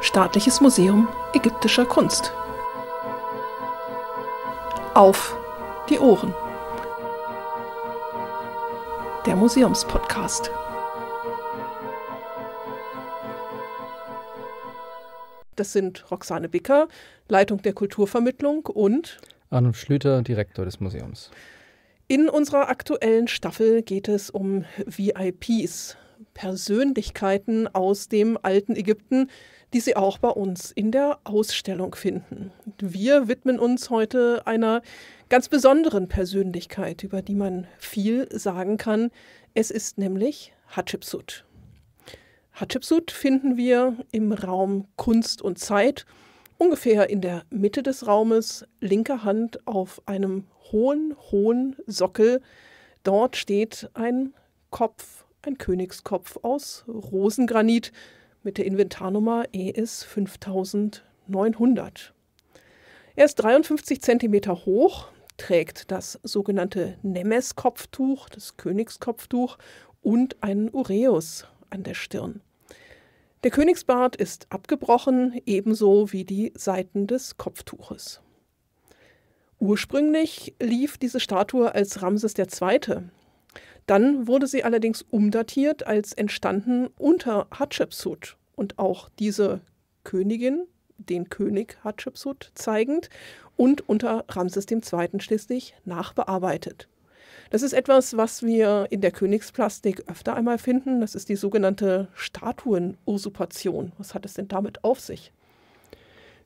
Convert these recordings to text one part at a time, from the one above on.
Staatliches Museum ägyptischer Kunst. Auf die Ohren. Der Museumspodcast. Das sind Roxane Bicker, Leitung der Kulturvermittlung und Arnulf Schlüter, Direktor des Museums. In unserer aktuellen Staffel geht es um VIPs, Persönlichkeiten aus dem alten Ägypten, die Sie auch bei uns in der Ausstellung finden. Wir widmen uns heute einer ganz besonderen Persönlichkeit, über die man viel sagen kann. Es ist nämlich Hatschepsut. Hatschepsut finden wir im Raum Kunst und Zeit, ungefähr in der Mitte des Raumes, linke Hand auf einem hohen, hohen Sockel. Dort steht ein Kopf ein Königskopf aus Rosengranit mit der Inventarnummer ES 5900. Er ist 53 cm hoch, trägt das sogenannte Nemes-Kopftuch, das Königskopftuch, und einen Ureus an der Stirn. Der Königsbart ist abgebrochen, ebenso wie die Seiten des Kopftuches. Ursprünglich lief diese Statue als Ramses II., dann wurde sie allerdings umdatiert als entstanden unter Hatschepsut. Und auch diese Königin, den König Hatschepsut zeigend und unter Ramses II. schließlich nachbearbeitet. Das ist etwas, was wir in der Königsplastik öfter einmal finden. Das ist die sogenannte Statuenusurpation. Was hat es denn damit auf sich?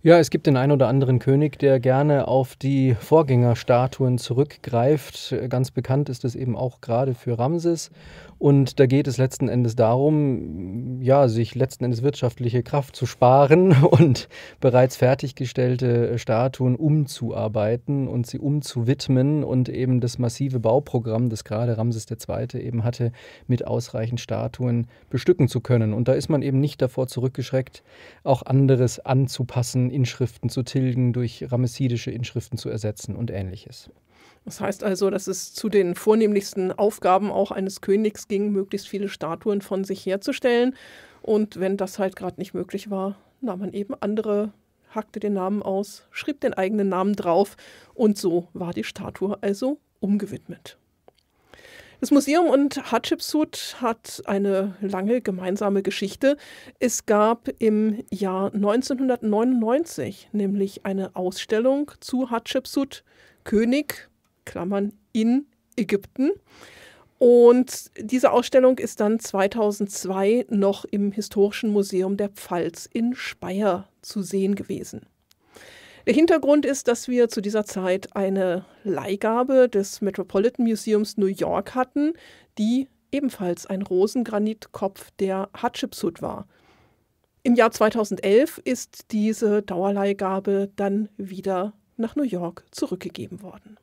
Ja, es gibt den einen oder anderen König, der gerne auf die Vorgängerstatuen zurückgreift. Ganz bekannt ist es eben auch gerade für Ramses. Und da geht es letzten Endes darum, ja, sich letzten Endes wirtschaftliche Kraft zu sparen und bereits fertiggestellte Statuen umzuarbeiten und sie umzuwidmen und eben das massive Bauprogramm, das gerade Ramses II. eben hatte, mit ausreichend Statuen bestücken zu können. Und da ist man eben nicht davor zurückgeschreckt, auch anderes anzupassen Inschriften zu tilgen, durch ramessidische Inschriften zu ersetzen und ähnliches. Das heißt also, dass es zu den vornehmlichsten Aufgaben auch eines Königs ging, möglichst viele Statuen von sich herzustellen. Und wenn das halt gerade nicht möglich war, nahm man eben andere, hackte den Namen aus, schrieb den eigenen Namen drauf und so war die Statue also umgewidmet. Das Museum und Hatschepsut hat eine lange gemeinsame Geschichte. Es gab im Jahr 1999 nämlich eine Ausstellung zu Hatschepsut, König, Klammern in Ägypten. Und diese Ausstellung ist dann 2002 noch im Historischen Museum der Pfalz in Speyer zu sehen gewesen. Der Hintergrund ist, dass wir zu dieser Zeit eine Leihgabe des Metropolitan Museums New York hatten, die ebenfalls ein Rosengranitkopf der Hatschepsut war. Im Jahr 2011 ist diese Dauerleihgabe dann wieder nach New York zurückgegeben worden.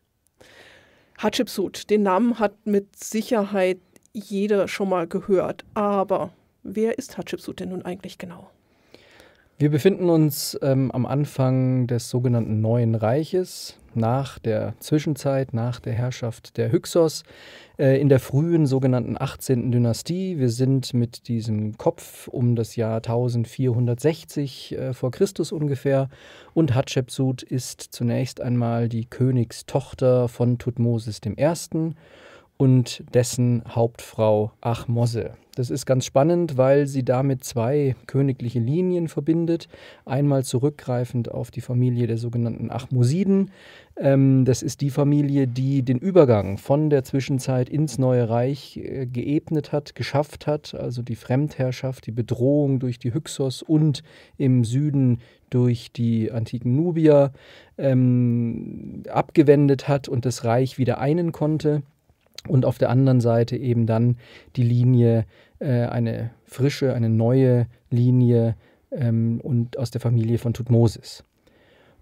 Hatschepsut, den Namen hat mit Sicherheit jeder schon mal gehört, aber wer ist Hatschepsut denn nun eigentlich genau? Wir befinden uns ähm, am Anfang des sogenannten Neuen Reiches, nach der Zwischenzeit, nach der Herrschaft der Hyksos, äh, in der frühen sogenannten 18. Dynastie. Wir sind mit diesem Kopf um das Jahr 1460 äh, vor Christus ungefähr und Hatschepsut ist zunächst einmal die Königstochter von Tutmosis I und dessen Hauptfrau Achmosse. Das ist ganz spannend, weil sie damit zwei königliche Linien verbindet. Einmal zurückgreifend auf die Familie der sogenannten Achmosiden. Ähm, das ist die Familie, die den Übergang von der Zwischenzeit ins Neue Reich äh, geebnet hat, geschafft hat. Also die Fremdherrschaft, die Bedrohung durch die Hyksos und im Süden durch die antiken Nubier ähm, abgewendet hat und das Reich wieder einen konnte und auf der anderen Seite eben dann die Linie, äh, eine frische, eine neue Linie ähm, und aus der Familie von Tutmosis.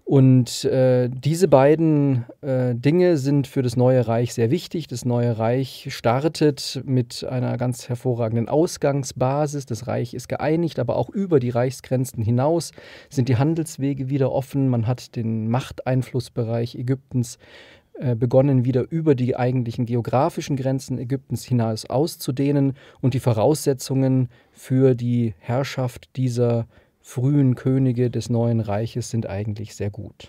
Und äh, diese beiden äh, Dinge sind für das neue Reich sehr wichtig. Das neue Reich startet mit einer ganz hervorragenden Ausgangsbasis. Das Reich ist geeinigt, aber auch über die Reichsgrenzen hinaus sind die Handelswege wieder offen. Man hat den Machteinflussbereich Ägyptens äh, begonnen, wieder über die eigentlichen geografischen Grenzen Ägyptens hinaus auszudehnen und die Voraussetzungen für die Herrschaft dieser frühen Könige des neuen Reiches sind eigentlich sehr gut.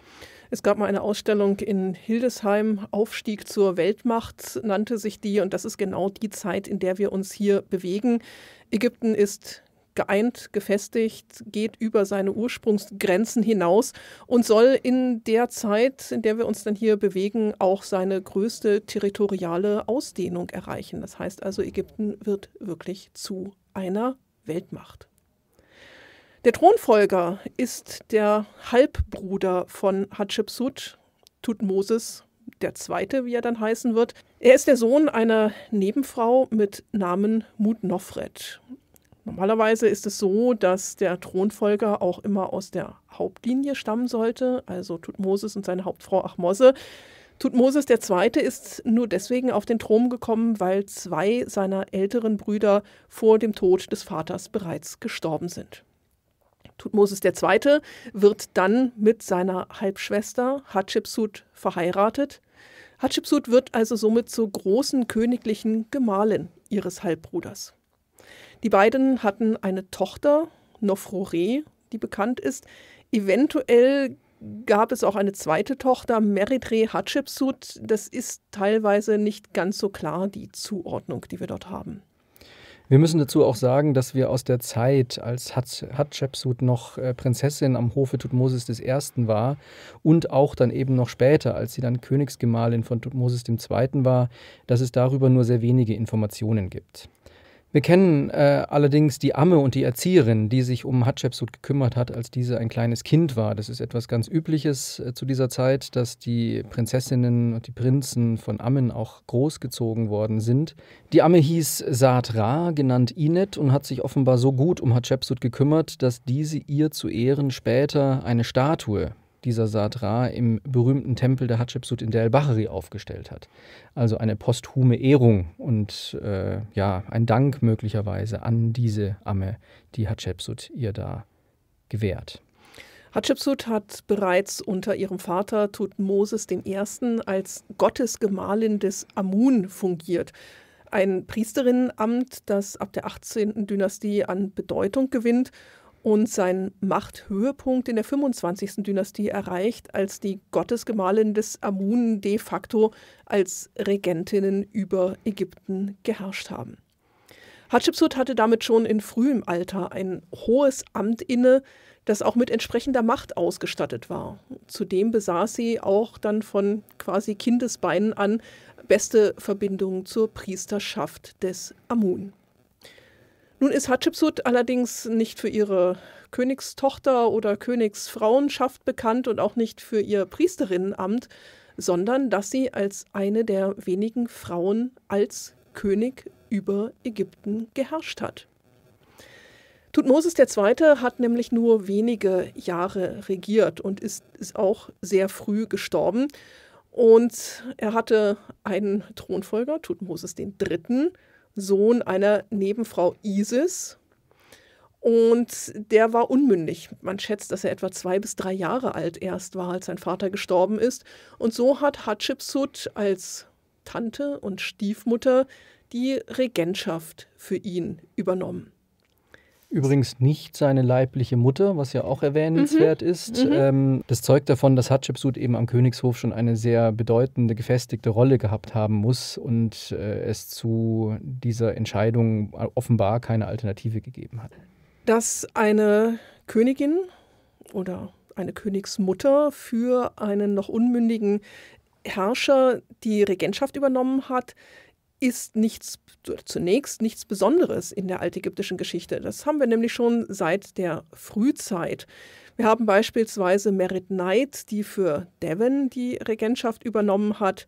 Es gab mal eine Ausstellung in Hildesheim, Aufstieg zur Weltmacht nannte sich die, und das ist genau die Zeit, in der wir uns hier bewegen. Ägypten ist geeint, gefestigt, geht über seine Ursprungsgrenzen hinaus und soll in der Zeit, in der wir uns dann hier bewegen, auch seine größte territoriale Ausdehnung erreichen. Das heißt also, Ägypten wird wirklich zu einer Weltmacht. Der Thronfolger ist der Halbbruder von Hatschepsut, Tutmosis der Zweite, wie er dann heißen wird. Er ist der Sohn einer Nebenfrau mit Namen Mutnofret. Normalerweise ist es so, dass der Thronfolger auch immer aus der Hauptlinie stammen sollte, also Tutmosis und seine Hauptfrau Achmose. Tutmosis II. ist nur deswegen auf den Thron gekommen, weil zwei seiner älteren Brüder vor dem Tod des Vaters bereits gestorben sind. Tutmosis II. wird dann mit seiner Halbschwester Hatschepsut verheiratet. Hatschepsut wird also somit zur großen königlichen Gemahlin ihres Halbbruders. Die beiden hatten eine Tochter, Nofrore, die bekannt ist. Eventuell gab es auch eine zweite Tochter, Meritre Hatschepsut. Das ist teilweise nicht ganz so klar, die Zuordnung, die wir dort haben. Wir müssen dazu auch sagen, dass wir aus der Zeit, als Hatschepsut noch äh, Prinzessin am Hofe Tutmosis I. war und auch dann eben noch später, als sie dann Königsgemahlin von Tutmosis II. war, dass es darüber nur sehr wenige Informationen gibt. Wir kennen äh, allerdings die Amme und die Erzieherin, die sich um Hatschepsut gekümmert hat, als diese ein kleines Kind war. Das ist etwas ganz Übliches äh, zu dieser Zeit, dass die Prinzessinnen und die Prinzen von Ammen auch großgezogen worden sind. Die Amme hieß Saad Ra, genannt Inet, und hat sich offenbar so gut um Hatschepsut gekümmert, dass diese ihr zu Ehren später eine Statue dieser Sadra im berühmten Tempel der Hatschepsut in der El-Bahari aufgestellt hat. Also eine posthume Ehrung und äh, ja, ein Dank möglicherweise an diese Amme, die Hatschepsut ihr da gewährt. Hatschepsut hat bereits unter ihrem Vater Tutmosis I. als Gottesgemahlin des Amun fungiert. Ein Priesterinnenamt, das ab der 18. Dynastie an Bedeutung gewinnt und seinen Machthöhepunkt in der 25. Dynastie erreicht, als die Gottesgemahlin des Amun de facto als Regentinnen über Ägypten geherrscht haben. Hatschepsut hatte damit schon in frühem Alter ein hohes Amt inne, das auch mit entsprechender Macht ausgestattet war. Zudem besaß sie auch dann von quasi Kindesbeinen an beste Verbindungen zur Priesterschaft des Amun. Nun ist Hatschepsut allerdings nicht für ihre Königstochter oder Königsfrauenschaft bekannt und auch nicht für ihr Priesterinnenamt, sondern dass sie als eine der wenigen Frauen als König über Ägypten geherrscht hat. Tutmosis II. hat nämlich nur wenige Jahre regiert und ist, ist auch sehr früh gestorben. Und er hatte einen Thronfolger, Tutmosis III., Sohn einer Nebenfrau Isis. Und der war unmündig. Man schätzt, dass er etwa zwei bis drei Jahre alt erst war, als sein Vater gestorben ist. Und so hat Hatschepsut als Tante und Stiefmutter die Regentschaft für ihn übernommen. Übrigens nicht seine leibliche Mutter, was ja auch erwähnenswert mhm. ist. Mhm. Ähm, das zeugt davon, dass Hatschepsut eben am Königshof schon eine sehr bedeutende, gefestigte Rolle gehabt haben muss und äh, es zu dieser Entscheidung offenbar keine Alternative gegeben hat. Dass eine Königin oder eine Königsmutter für einen noch unmündigen Herrscher die Regentschaft übernommen hat, ist nichts zunächst nichts Besonderes in der altägyptischen Geschichte. Das haben wir nämlich schon seit der Frühzeit. Wir haben beispielsweise Merit Knight, die für Devon die Regentschaft übernommen hat,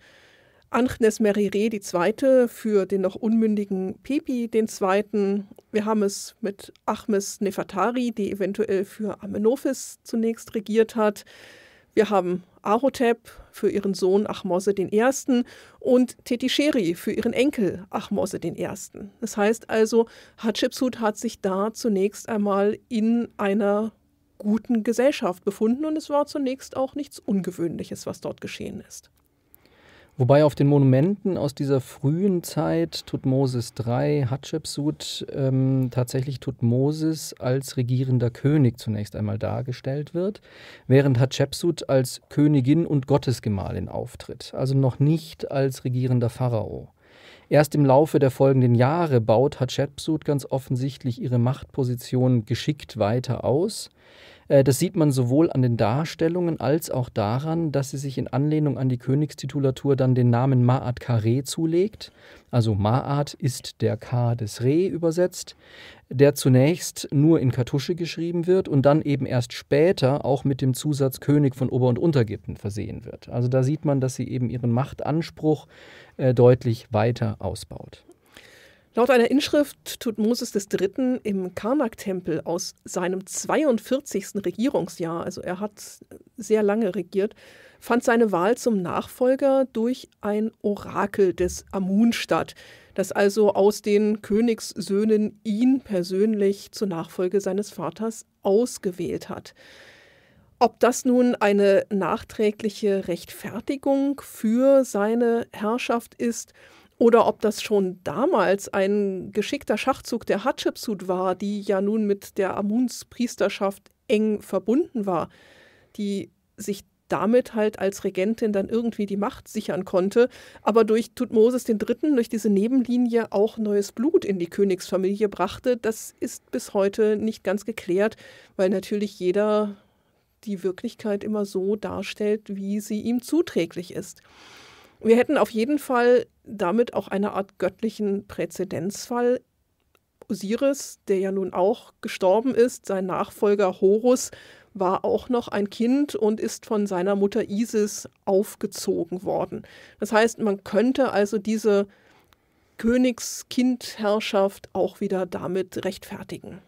Anchnes Merire II. für den noch unmündigen Pepi II. Wir haben es mit Achmes Nefertari, die eventuell für Amenophis zunächst regiert hat. Wir haben Ahotep für ihren Sohn Achmose I. und Tetisheri für ihren Enkel Achmose I. Das heißt also, Hatschepsut hat sich da zunächst einmal in einer guten Gesellschaft befunden und es war zunächst auch nichts Ungewöhnliches, was dort geschehen ist. Wobei auf den Monumenten aus dieser frühen Zeit, Tutmosis III, Hatschepsut, ähm, tatsächlich Tutmosis als regierender König zunächst einmal dargestellt wird, während Hatschepsut als Königin und Gottesgemahlin auftritt, also noch nicht als regierender Pharao. Erst im Laufe der folgenden Jahre baut Hatschepsut ganz offensichtlich ihre Machtposition geschickt weiter aus. Äh, das sieht man sowohl an den Darstellungen als auch daran, dass sie sich in Anlehnung an die Königstitulatur dann den Namen Ma'at Kare zulegt. Also Ma'at ist der K des Re übersetzt, der zunächst nur in Kartusche geschrieben wird und dann eben erst später auch mit dem Zusatz König von Ober- und Untergipten versehen wird. Also da sieht man, dass sie eben ihren Machtanspruch äh, deutlich weiter ausbaut. Laut einer Inschrift tut Moses III. im Karnak-Tempel aus seinem 42. Regierungsjahr, also er hat sehr lange regiert, fand seine Wahl zum Nachfolger durch ein Orakel des Amun statt, das also aus den Königssöhnen ihn persönlich zur Nachfolge seines Vaters ausgewählt hat. Ob das nun eine nachträgliche Rechtfertigung für seine Herrschaft ist, oder ob das schon damals ein geschickter Schachzug der Hatschepsut war, die ja nun mit der Amuns Priesterschaft eng verbunden war, die sich damit halt als Regentin dann irgendwie die Macht sichern konnte, aber durch Tutmosis III., durch diese Nebenlinie auch neues Blut in die Königsfamilie brachte, das ist bis heute nicht ganz geklärt, weil natürlich jeder die Wirklichkeit immer so darstellt, wie sie ihm zuträglich ist. Wir hätten auf jeden Fall damit auch eine Art göttlichen Präzedenzfall. Osiris, der ja nun auch gestorben ist, sein Nachfolger Horus, war auch noch ein Kind und ist von seiner Mutter Isis aufgezogen worden. Das heißt, man könnte also diese Königskindherrschaft auch wieder damit rechtfertigen.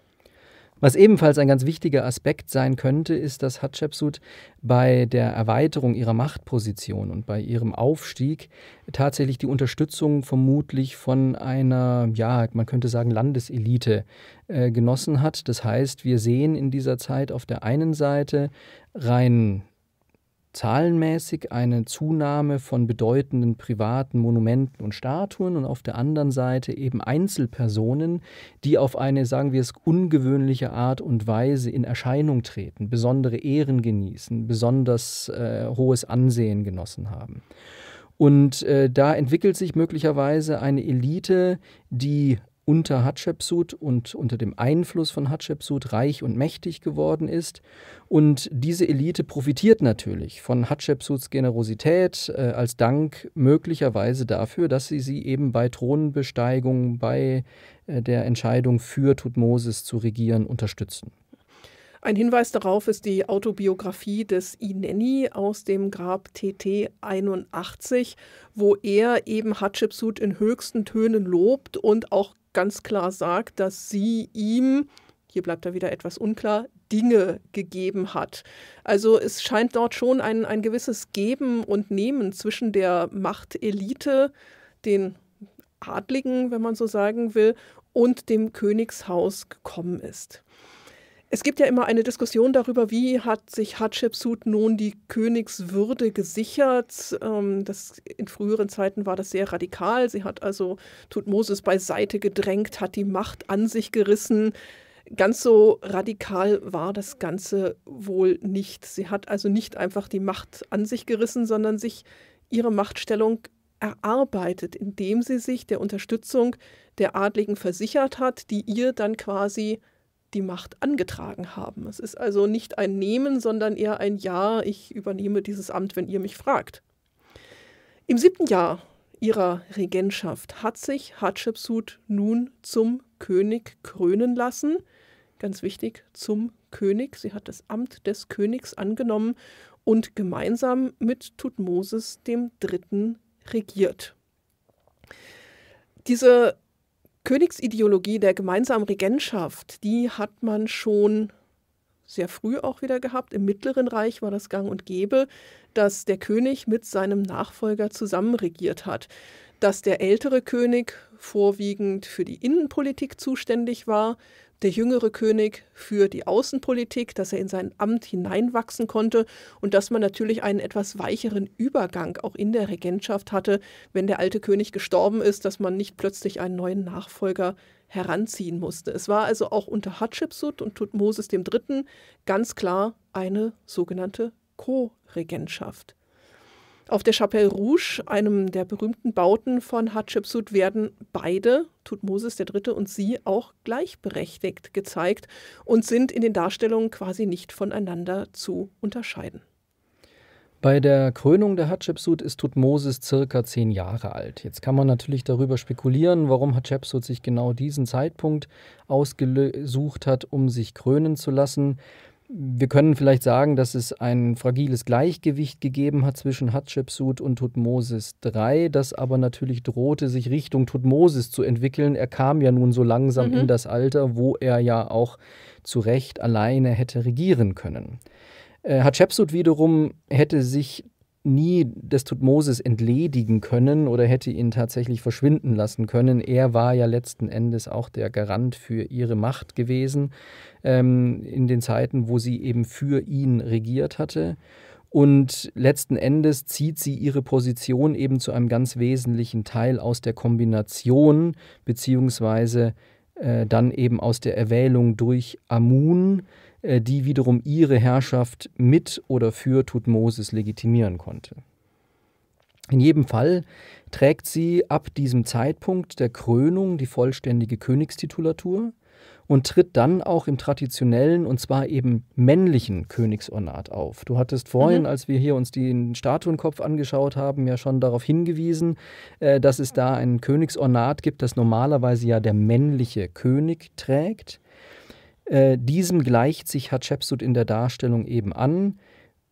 Was ebenfalls ein ganz wichtiger Aspekt sein könnte, ist, dass Hatschepsut bei der Erweiterung ihrer Machtposition und bei ihrem Aufstieg tatsächlich die Unterstützung vermutlich von einer, ja, man könnte sagen, Landeselite äh, genossen hat. Das heißt, wir sehen in dieser Zeit auf der einen Seite rein zahlenmäßig eine Zunahme von bedeutenden privaten Monumenten und Statuen und auf der anderen Seite eben Einzelpersonen, die auf eine, sagen wir es, ungewöhnliche Art und Weise in Erscheinung treten, besondere Ehren genießen, besonders äh, hohes Ansehen genossen haben. Und äh, da entwickelt sich möglicherweise eine Elite, die unter Hatschepsut und unter dem Einfluss von Hatschepsut reich und mächtig geworden ist. Und diese Elite profitiert natürlich von Hatschepsuts Generosität äh, als Dank möglicherweise dafür, dass sie sie eben bei Thronbesteigungen, bei äh, der Entscheidung für Tutmosis zu regieren, unterstützen. Ein Hinweis darauf ist die Autobiografie des Inenni aus dem Grab TT 81, wo er eben Hatschepsut in höchsten Tönen lobt und auch ganz klar sagt, dass sie ihm, hier bleibt da wieder etwas unklar, Dinge gegeben hat. Also es scheint dort schon ein, ein gewisses Geben und Nehmen zwischen der Machtelite, den Adligen, wenn man so sagen will, und dem Königshaus gekommen ist. Es gibt ja immer eine Diskussion darüber, wie hat sich Hatschepsut nun die Königswürde gesichert. Ähm, das, in früheren Zeiten war das sehr radikal. Sie hat also Tutmosis beiseite gedrängt, hat die Macht an sich gerissen. Ganz so radikal war das Ganze wohl nicht. Sie hat also nicht einfach die Macht an sich gerissen, sondern sich ihre Machtstellung erarbeitet, indem sie sich der Unterstützung der Adligen versichert hat, die ihr dann quasi die Macht angetragen haben. Es ist also nicht ein Nehmen, sondern eher ein Ja, ich übernehme dieses Amt, wenn ihr mich fragt. Im siebten Jahr ihrer Regentschaft hat sich Hatschepsut nun zum König krönen lassen. Ganz wichtig, zum König. Sie hat das Amt des Königs angenommen und gemeinsam mit Tutmosis III. regiert. Diese Königsideologie der gemeinsamen Regentschaft, die hat man schon sehr früh auch wieder gehabt. Im Mittleren Reich war das gang und gäbe, dass der König mit seinem Nachfolger zusammen regiert hat. Dass der ältere König vorwiegend für die Innenpolitik zuständig war, der jüngere König für die Außenpolitik, dass er in sein Amt hineinwachsen konnte und dass man natürlich einen etwas weicheren Übergang auch in der Regentschaft hatte, wenn der alte König gestorben ist, dass man nicht plötzlich einen neuen Nachfolger heranziehen musste. Es war also auch unter Hatschepsut und Tutmosis III. ganz klar eine sogenannte Co-Regentschaft. Auf der Chapelle Rouge, einem der berühmten Bauten von Hatschepsut, werden beide, Tutmosis III. und sie, auch gleichberechtigt gezeigt und sind in den Darstellungen quasi nicht voneinander zu unterscheiden. Bei der Krönung der Hatschepsut ist Tutmosis circa zehn Jahre alt. Jetzt kann man natürlich darüber spekulieren, warum Hatschepsut sich genau diesen Zeitpunkt ausgesucht hat, um sich krönen zu lassen wir können vielleicht sagen, dass es ein fragiles Gleichgewicht gegeben hat zwischen Hatschepsut und Tutmosis III, das aber natürlich drohte, sich Richtung Tutmosis zu entwickeln. Er kam ja nun so langsam mhm. in das Alter, wo er ja auch zu Recht alleine hätte regieren können. Äh, Hatschepsut wiederum hätte sich nie des Tutmosis entledigen können oder hätte ihn tatsächlich verschwinden lassen können. Er war ja letzten Endes auch der Garant für ihre Macht gewesen ähm, in den Zeiten, wo sie eben für ihn regiert hatte. Und letzten Endes zieht sie ihre Position eben zu einem ganz wesentlichen Teil aus der Kombination beziehungsweise äh, dann eben aus der Erwählung durch Amun. Äh, die wiederum ihre Herrschaft mit oder für Tutmosis legitimieren konnte. In jedem Fall trägt sie ab diesem Zeitpunkt der Krönung die vollständige Königstitulatur und tritt dann auch im traditionellen und zwar eben männlichen Königsornat auf. Du hattest vorhin, mhm. als wir hier uns den Statuenkopf angeschaut haben, ja schon darauf hingewiesen, äh, dass es da ein Königsornat gibt, das normalerweise ja der männliche König trägt. Äh, diesem gleicht sich Hatschepsut in der Darstellung eben an,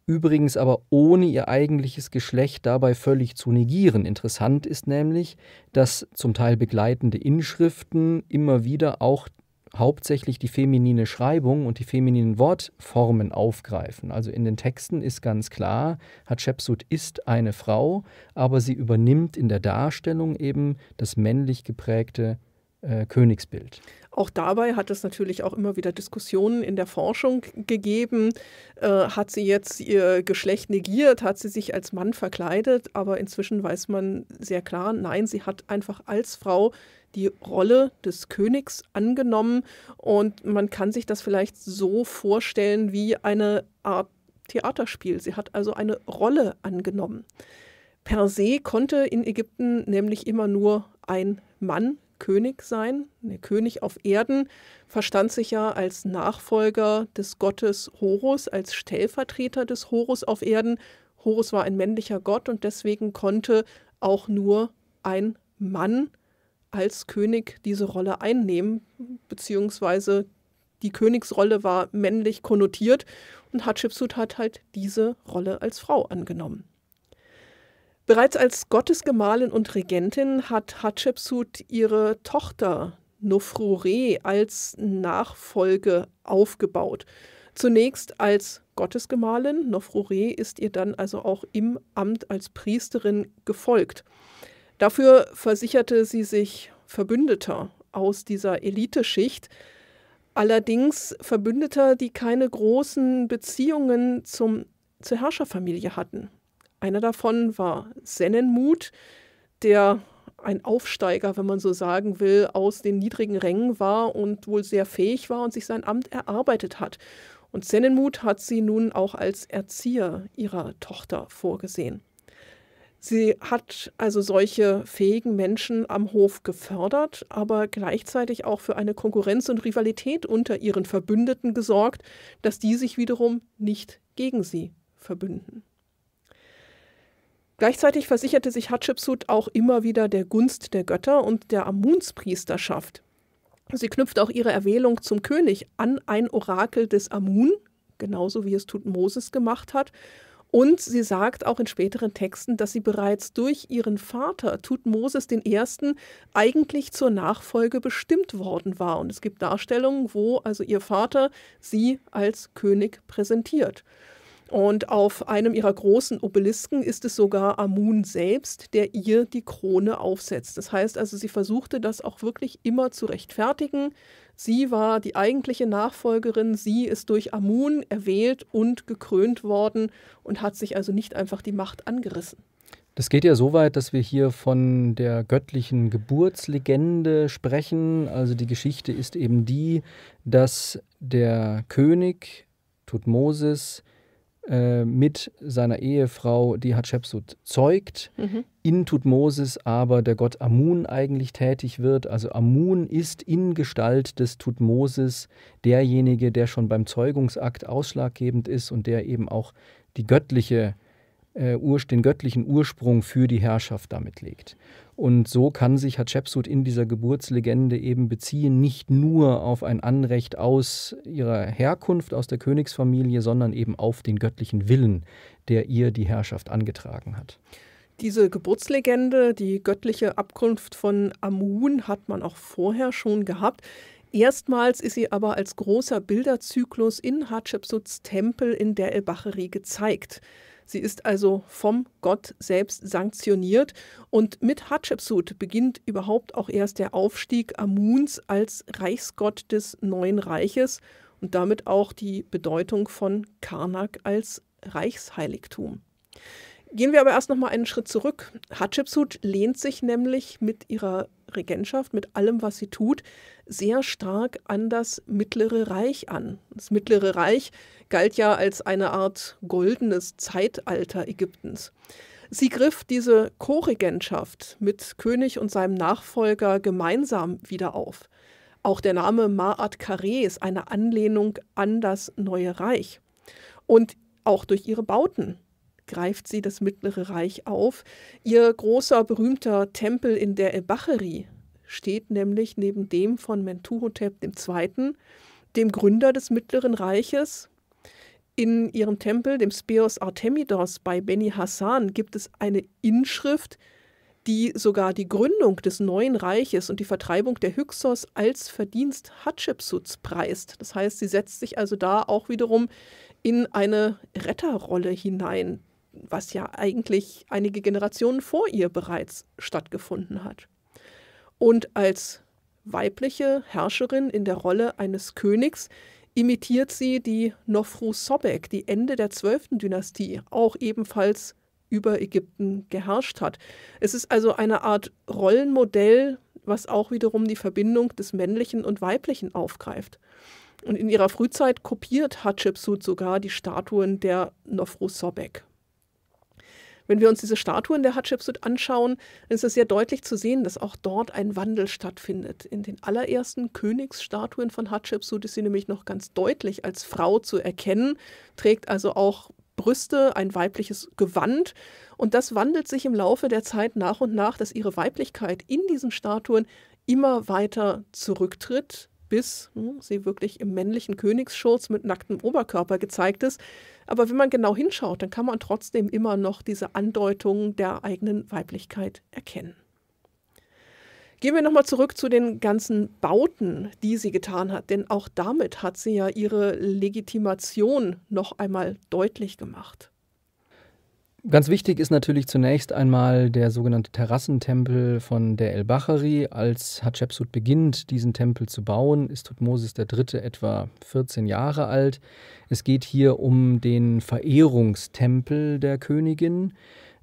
übrigens aber ohne ihr eigentliches Geschlecht dabei völlig zu negieren. Interessant ist nämlich, dass zum Teil begleitende Inschriften immer wieder auch hauptsächlich die feminine Schreibung und die femininen Wortformen aufgreifen. Also in den Texten ist ganz klar, Hatschepsut ist eine Frau, aber sie übernimmt in der Darstellung eben das männlich geprägte äh, Königsbild. Auch dabei hat es natürlich auch immer wieder Diskussionen in der Forschung gegeben. Äh, hat sie jetzt ihr Geschlecht negiert? Hat sie sich als Mann verkleidet? Aber inzwischen weiß man sehr klar, nein, sie hat einfach als Frau die Rolle des Königs angenommen. Und man kann sich das vielleicht so vorstellen wie eine Art Theaterspiel. Sie hat also eine Rolle angenommen. Per se konnte in Ägypten nämlich immer nur ein Mann König sein. Der König auf Erden verstand sich ja als Nachfolger des Gottes Horus, als Stellvertreter des Horus auf Erden. Horus war ein männlicher Gott und deswegen konnte auch nur ein Mann als König diese Rolle einnehmen, beziehungsweise die Königsrolle war männlich konnotiert und Hatschepsut hat halt diese Rolle als Frau angenommen. Bereits als Gottesgemahlin und Regentin hat Hatschepsut ihre Tochter Nofrore als Nachfolge aufgebaut. Zunächst als Gottesgemahlin, Nofrore ist ihr dann also auch im Amt als Priesterin gefolgt. Dafür versicherte sie sich Verbündeter aus dieser Eliteschicht, allerdings Verbündeter, die keine großen Beziehungen zum, zur Herrscherfamilie hatten. Einer davon war Sennenmut, der ein Aufsteiger, wenn man so sagen will, aus den niedrigen Rängen war und wohl sehr fähig war und sich sein Amt erarbeitet hat. Und Sennenmut hat sie nun auch als Erzieher ihrer Tochter vorgesehen. Sie hat also solche fähigen Menschen am Hof gefördert, aber gleichzeitig auch für eine Konkurrenz und Rivalität unter ihren Verbündeten gesorgt, dass die sich wiederum nicht gegen sie verbünden. Gleichzeitig versicherte sich Hatschepsut auch immer wieder der Gunst der Götter und der Amunspriesterschaft. Sie knüpft auch ihre Erwählung zum König an ein Orakel des Amun, genauso wie es Tutmosis gemacht hat. Und sie sagt auch in späteren Texten, dass sie bereits durch ihren Vater Tutmosis I. eigentlich zur Nachfolge bestimmt worden war. Und es gibt Darstellungen, wo also ihr Vater sie als König präsentiert. Und auf einem ihrer großen Obelisken ist es sogar Amun selbst, der ihr die Krone aufsetzt. Das heißt also, sie versuchte das auch wirklich immer zu rechtfertigen. Sie war die eigentliche Nachfolgerin, sie ist durch Amun erwählt und gekrönt worden und hat sich also nicht einfach die Macht angerissen. Das geht ja so weit, dass wir hier von der göttlichen Geburtslegende sprechen. Also die Geschichte ist eben die, dass der König Tutmosis äh, mit seiner Ehefrau, die Hatschepsut zeugt. Mhm. In Tutmosis aber der Gott Amun eigentlich tätig wird. Also Amun ist in Gestalt des Tutmosis derjenige, der schon beim Zeugungsakt ausschlaggebend ist und der eben auch die göttliche äh, äh, den göttlichen Ursprung für die Herrschaft damit legt. Und so kann sich Hatschepsut in dieser Geburtslegende eben beziehen, nicht nur auf ein Anrecht aus ihrer Herkunft, aus der Königsfamilie, sondern eben auf den göttlichen Willen, der ihr die Herrschaft angetragen hat. Diese Geburtslegende, die göttliche Abkunft von Amun, hat man auch vorher schon gehabt. Erstmals ist sie aber als großer Bilderzyklus in Hatschepsuts Tempel in der Elbacheri gezeigt. Sie ist also vom Gott selbst sanktioniert. Und mit Hatschepsut beginnt überhaupt auch erst der Aufstieg Amuns als Reichsgott des neuen Reiches und damit auch die Bedeutung von Karnak als Reichsheiligtum. Gehen wir aber erst noch mal einen Schritt zurück. Hatschepsut lehnt sich nämlich mit ihrer Regentschaft, mit allem, was sie tut, sehr stark an das Mittlere Reich an. Das Mittlere Reich galt ja als eine Art goldenes Zeitalter Ägyptens. Sie griff diese Co-Regentschaft mit König und seinem Nachfolger gemeinsam wieder auf. Auch der Name Ma'at Kareh ist eine Anlehnung an das Neue Reich. Und auch durch ihre Bauten greift sie das Mittlere Reich auf. Ihr großer, berühmter Tempel in der Ebacherie steht nämlich neben dem von Mentuhotep II., dem Gründer des Mittleren Reiches. In ihrem Tempel, dem Speos Artemidos bei Beni Hassan, gibt es eine Inschrift, die sogar die Gründung des neuen Reiches und die Vertreibung der Hyksos als Verdienst Hatschepsuts preist. Das heißt, sie setzt sich also da auch wiederum in eine Retterrolle hinein was ja eigentlich einige Generationen vor ihr bereits stattgefunden hat. Und als weibliche Herrscherin in der Rolle eines Königs imitiert sie die Nofru Sobek, die Ende der 12. Dynastie, auch ebenfalls über Ägypten geherrscht hat. Es ist also eine Art Rollenmodell, was auch wiederum die Verbindung des Männlichen und Weiblichen aufgreift. Und in ihrer Frühzeit kopiert Hatschepsut sogar die Statuen der Nofru Sobek. Wenn wir uns diese Statuen der Hatschepsut anschauen, dann ist es sehr deutlich zu sehen, dass auch dort ein Wandel stattfindet. In den allerersten Königsstatuen von Hatschepsut ist sie nämlich noch ganz deutlich als Frau zu erkennen, trägt also auch Brüste, ein weibliches Gewand. Und das wandelt sich im Laufe der Zeit nach und nach, dass ihre Weiblichkeit in diesen Statuen immer weiter zurücktritt, bis hm, sie wirklich im männlichen Königsschurz mit nacktem Oberkörper gezeigt ist. Aber wenn man genau hinschaut, dann kann man trotzdem immer noch diese Andeutungen der eigenen Weiblichkeit erkennen. Gehen wir nochmal zurück zu den ganzen Bauten, die sie getan hat, denn auch damit hat sie ja ihre Legitimation noch einmal deutlich gemacht. Ganz wichtig ist natürlich zunächst einmal der sogenannte Terrassentempel von der El Bachari. Als Hatschepsut beginnt, diesen Tempel zu bauen, ist Thutmosis III. etwa 14 Jahre alt. Es geht hier um den Verehrungstempel der Königin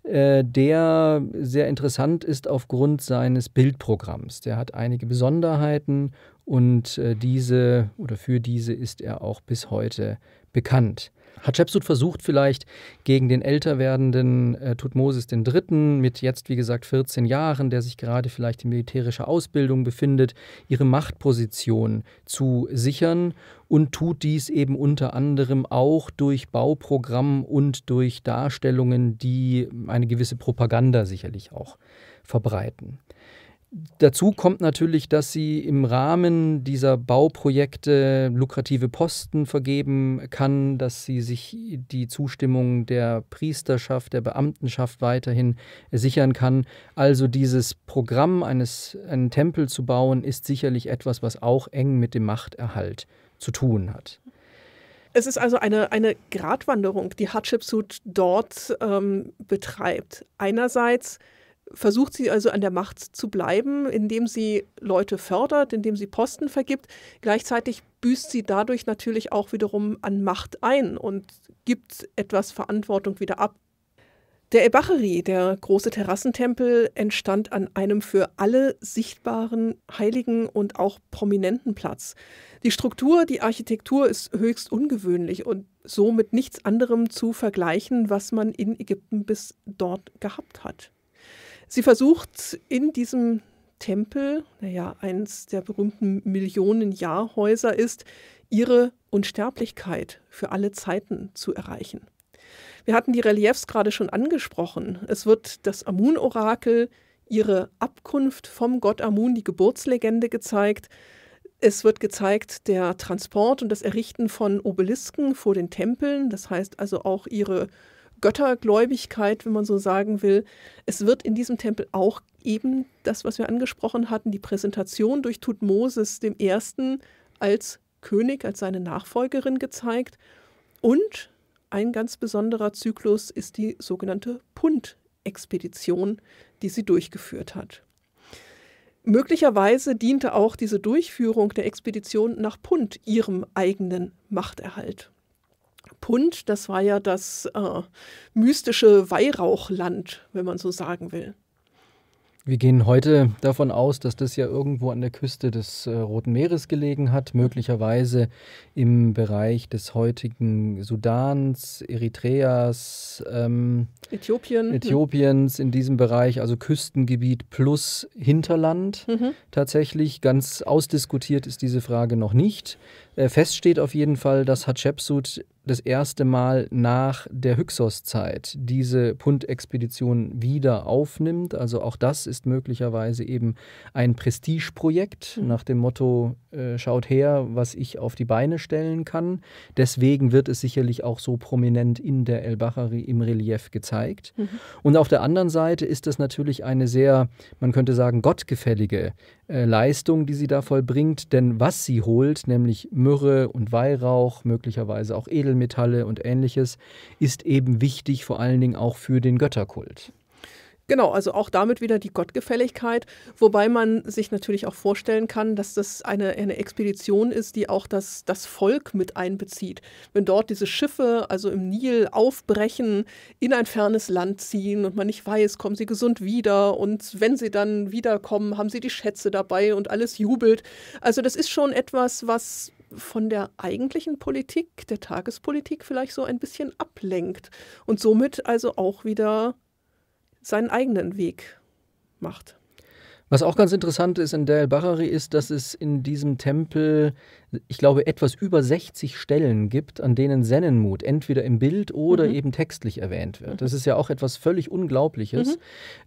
äh, der sehr interessant ist aufgrund seines Bildprogramms. Der hat einige Besonderheiten und äh, diese oder für diese ist er auch bis heute bekannt. Hatschepsut versucht vielleicht gegen den älter werdenden äh, Tutmosis III. mit jetzt, wie gesagt, 14 Jahren, der sich gerade vielleicht in militärischer Ausbildung befindet, ihre Machtposition zu sichern und tut dies eben unter anderem auch durch Bauprogramm und durch Darstellungen, die eine gewisse Propaganda sicherlich auch verbreiten. Dazu kommt natürlich, dass sie im Rahmen dieser Bauprojekte lukrative Posten vergeben kann, dass sie sich die Zustimmung der Priesterschaft, der Beamtenschaft weiterhin sichern kann. Also dieses Programm, eines, einen Tempel zu bauen, ist sicherlich etwas, was auch eng mit dem Machterhalt zu tun hat. Es ist also eine, eine Gratwanderung, die Hatshepsut dort ähm, betreibt. Einerseits versucht sie also an der Macht zu bleiben, indem sie Leute fördert, indem sie Posten vergibt. Gleichzeitig büßt sie dadurch natürlich auch wiederum an Macht ein und gibt etwas Verantwortung wieder ab. Der Ebacheri, der große Terrassentempel, entstand an einem für alle sichtbaren, heiligen und auch prominenten Platz. Die Struktur, die Architektur ist höchst ungewöhnlich und so mit nichts anderem zu vergleichen, was man in Ägypten bis dort gehabt hat. Sie versucht in diesem Tempel, naja, eins der berühmten Millionen-Jahrhäuser ist, ihre Unsterblichkeit für alle Zeiten zu erreichen. Wir hatten die Reliefs gerade schon angesprochen. Es wird das Amun-Orakel, ihre Abkunft vom Gott Amun, die Geburtslegende gezeigt. Es wird gezeigt der Transport und das Errichten von Obelisken vor den Tempeln, das heißt also auch ihre Göttergläubigkeit, wenn man so sagen will. Es wird in diesem Tempel auch eben das, was wir angesprochen hatten, die Präsentation durch Tutmosis dem Ersten als König, als seine Nachfolgerin gezeigt. Und ein ganz besonderer Zyklus ist die sogenannte Punt-Expedition, die sie durchgeführt hat. Möglicherweise diente auch diese Durchführung der Expedition nach Punt ihrem eigenen Machterhalt. Punt, das war ja das äh, mystische Weihrauchland, wenn man so sagen will. Wir gehen heute davon aus, dass das ja irgendwo an der Küste des äh, Roten Meeres gelegen hat, möglicherweise im Bereich des heutigen Sudans, Eritreas, ähm, Äthiopien. Äthiopiens, in diesem Bereich, also Küstengebiet plus Hinterland. Mhm. Tatsächlich ganz ausdiskutiert ist diese Frage noch nicht. Äh, fest steht auf jeden Fall, dass Hatschepsut das erste Mal nach der Hyksos-Zeit diese Punt-Expedition wieder aufnimmt. Also auch das ist möglicherweise eben ein Prestigeprojekt hm. nach dem Motto, äh, schaut her, was ich auf die Beine stellen kann. Deswegen wird es sicherlich auch so prominent in der El-Bachari im Relief gezeigt. Mhm. Und auf der anderen Seite ist das natürlich eine sehr, man könnte sagen, gottgefällige äh, Leistung, die sie da vollbringt. Denn was sie holt, nämlich Myrrhe und Weihrauch, möglicherweise auch Edelmetall, Edelmetalle und ähnliches, ist eben wichtig, vor allen Dingen auch für den Götterkult. Genau, also auch damit wieder die Gottgefälligkeit, wobei man sich natürlich auch vorstellen kann, dass das eine, eine Expedition ist, die auch das, das Volk mit einbezieht. Wenn dort diese Schiffe, also im Nil, aufbrechen, in ein fernes Land ziehen und man nicht weiß, kommen sie gesund wieder und wenn sie dann wiederkommen, haben sie die Schätze dabei und alles jubelt. Also das ist schon etwas, was von der eigentlichen Politik, der Tagespolitik vielleicht so ein bisschen ablenkt und somit also auch wieder seinen eigenen Weg macht. Was auch ganz interessant ist in Del Barari ist, dass es in diesem Tempel, ich glaube, etwas über 60 Stellen gibt, an denen Sennenmut entweder im Bild oder mhm. eben textlich erwähnt wird. Mhm. Das ist ja auch etwas völlig Unglaubliches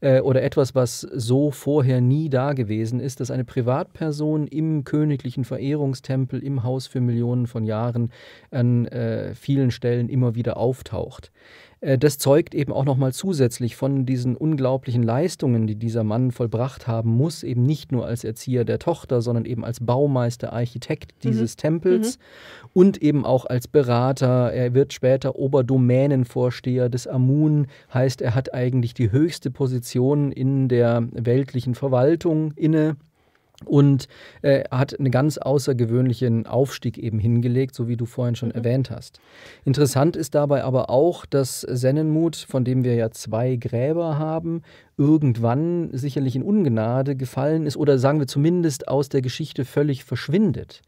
mhm. äh, oder etwas, was so vorher nie da gewesen ist, dass eine Privatperson im königlichen Verehrungstempel im Haus für Millionen von Jahren an äh, vielen Stellen immer wieder auftaucht. Äh, das zeugt eben auch nochmal zusätzlich von diesen unglaublichen Leistungen, die dieser Mann vollbracht haben muss, eben nicht nur als Erzieher der Tochter, sondern eben als Baumeister, Architekt mhm. dieses mhm. Tempels mhm. und eben auch als Berater. Er wird später Oberdomänenvorsteher des Amun, heißt, er hat eigentlich die höchste Position in der weltlichen Verwaltung inne und äh, hat einen ganz außergewöhnlichen Aufstieg eben hingelegt, so wie du vorhin schon mhm. erwähnt hast. Interessant ist dabei aber auch, dass Sennenmut, von dem wir ja zwei Gräber haben, irgendwann sicherlich in Ungnade gefallen ist oder sagen wir zumindest aus der Geschichte völlig verschwindet.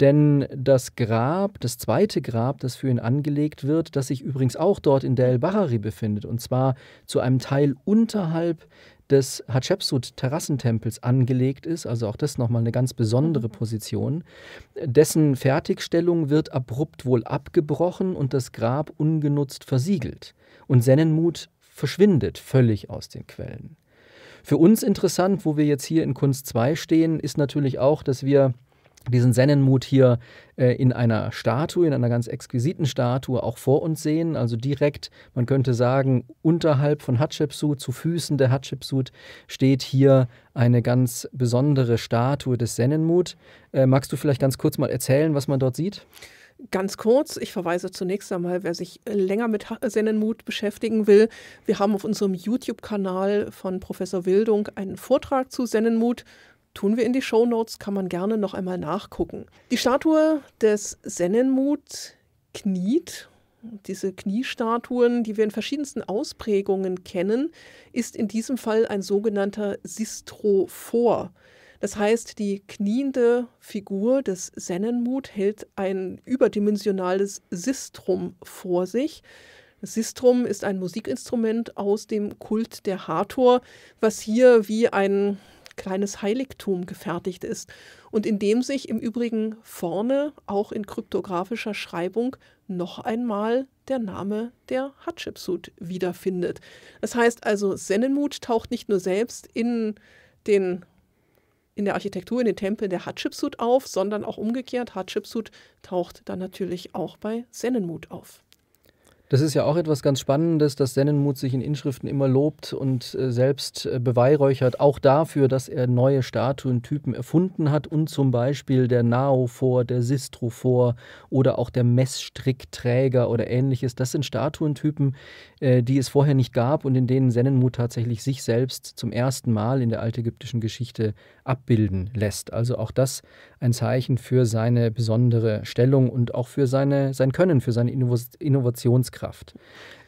Denn das Grab, das zweite Grab, das für ihn angelegt wird, das sich übrigens auch dort in Del Bahari befindet, und zwar zu einem Teil unterhalb des Hatschepsut-Terrassentempels angelegt ist, also auch das nochmal eine ganz besondere mhm. Position. Dessen Fertigstellung wird abrupt wohl abgebrochen und das Grab ungenutzt versiegelt. Und Sennenmut verschwindet völlig aus den Quellen. Für uns interessant, wo wir jetzt hier in Kunst 2 stehen, ist natürlich auch, dass wir diesen Sennenmut hier äh, in einer Statue, in einer ganz exquisiten Statue auch vor uns sehen, also direkt, man könnte sagen, unterhalb von Hatschepsut, zu Füßen der Hatschepsut, steht hier eine ganz besondere Statue des Sennenmut. Äh, magst du vielleicht ganz kurz mal erzählen, was man dort sieht? Ganz kurz, ich verweise zunächst einmal, wer sich länger mit Sennenmut beschäftigen will, wir haben auf unserem YouTube-Kanal von Professor Wildung einen Vortrag zu Sennenmut tun wir in die Show Notes, kann man gerne noch einmal nachgucken. Die Statue des Sennenmut kniet. Diese Kniestatuen, die wir in verschiedensten Ausprägungen kennen, ist in diesem Fall ein sogenannter Sistrophor. Das heißt, die kniende Figur des Sennenmut hält ein überdimensionales Sistrum vor sich. Sistrum ist ein Musikinstrument aus dem Kult der Hathor, was hier wie ein kleines Heiligtum gefertigt ist und in dem sich im Übrigen vorne auch in kryptografischer Schreibung noch einmal der Name der Hatschepsut wiederfindet. Das heißt also, Sennenmut taucht nicht nur selbst in den in der Architektur, in den Tempeln der Hatschepsut auf, sondern auch umgekehrt, Hatschepsut taucht dann natürlich auch bei Sennenmut auf. Das ist ja auch etwas ganz Spannendes, dass Sennenmut sich in Inschriften immer lobt und äh, selbst äh, beweihräuchert, auch dafür, dass er neue Statuentypen erfunden hat und zum Beispiel der Naophor, der Sistrophor oder auch der Messstrickträger oder ähnliches. Das sind Statuentypen, äh, die es vorher nicht gab und in denen Sennenmut tatsächlich sich selbst zum ersten Mal in der altägyptischen Geschichte abbilden lässt. Also auch das ein Zeichen für seine besondere Stellung und auch für seine, sein Können, für seine Innovationskraft. Fliehkraft.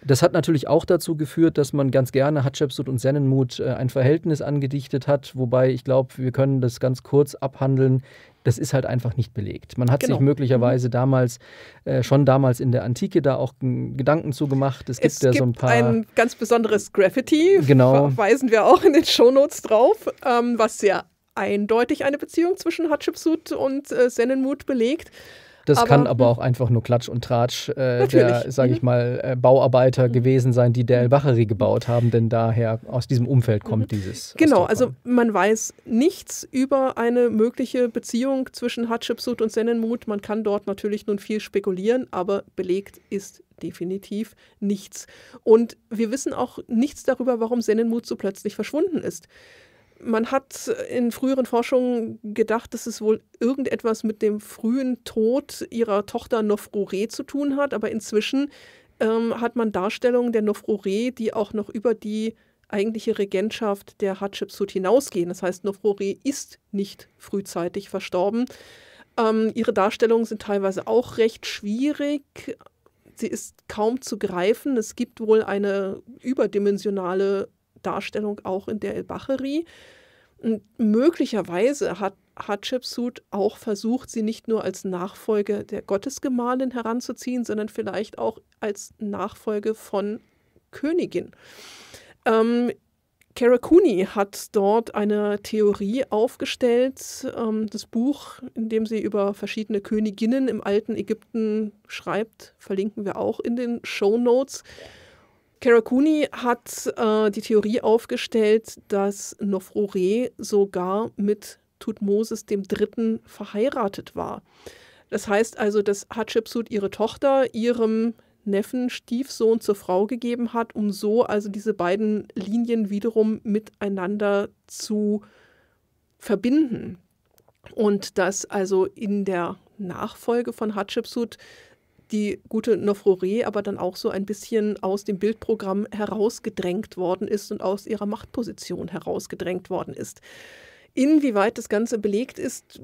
Das hat natürlich auch dazu geführt, dass man ganz gerne Hatschepsut und Sennenmut ein Verhältnis angedichtet hat, wobei ich glaube, wir können das ganz kurz abhandeln. Das ist halt einfach nicht belegt. Man hat genau. sich möglicherweise mhm. damals, äh, schon damals in der Antike, da auch Gedanken zu gemacht. Es gibt es ja gibt so ein paar. Ein ganz besonderes Graffiti, genau. verweisen wir auch in den Shownotes drauf, ähm, was sehr eindeutig eine Beziehung zwischen Hatschepsut und äh, Sennenmut belegt. Das aber, kann aber hm. auch einfach nur Klatsch und Tratsch äh, der, sage ich mal, äh, Bauarbeiter mhm. gewesen sein, die der Elbacherie mhm. gebaut haben, denn daher aus diesem Umfeld kommt mhm. dieses. Genau, also man weiß nichts über eine mögliche Beziehung zwischen Hatschepsut und Sennenmut. Man kann dort natürlich nun viel spekulieren, aber belegt ist definitiv nichts. Und wir wissen auch nichts darüber, warum Sennenmut so plötzlich verschwunden ist. Man hat in früheren Forschungen gedacht, dass es wohl irgendetwas mit dem frühen Tod ihrer Tochter Nofrore zu tun hat, aber inzwischen ähm, hat man Darstellungen der Nofrore, die auch noch über die eigentliche Regentschaft der Hatschepsut hinausgehen. Das heißt, Nofrore ist nicht frühzeitig verstorben. Ähm, ihre Darstellungen sind teilweise auch recht schwierig. Sie ist kaum zu greifen. Es gibt wohl eine überdimensionale Darstellung auch in der el Und möglicherweise hat Hatshepsut auch versucht, sie nicht nur als Nachfolge der Gottesgemahlin heranzuziehen, sondern vielleicht auch als Nachfolge von Königin. Ähm, Karakuni hat dort eine Theorie aufgestellt, ähm, das Buch, in dem sie über verschiedene Königinnen im alten Ägypten schreibt, verlinken wir auch in den Show Notes. Kerakuni hat äh, die Theorie aufgestellt, dass Nofrore sogar mit Tutmosis III. verheiratet war. Das heißt also, dass Hatschepsut ihre Tochter ihrem Neffen, Stiefsohn zur Frau gegeben hat, um so also diese beiden Linien wiederum miteinander zu verbinden. Und dass also in der Nachfolge von Hatschepsut die gute Nofrore aber dann auch so ein bisschen aus dem Bildprogramm herausgedrängt worden ist und aus ihrer Machtposition herausgedrängt worden ist. Inwieweit das Ganze belegt ist,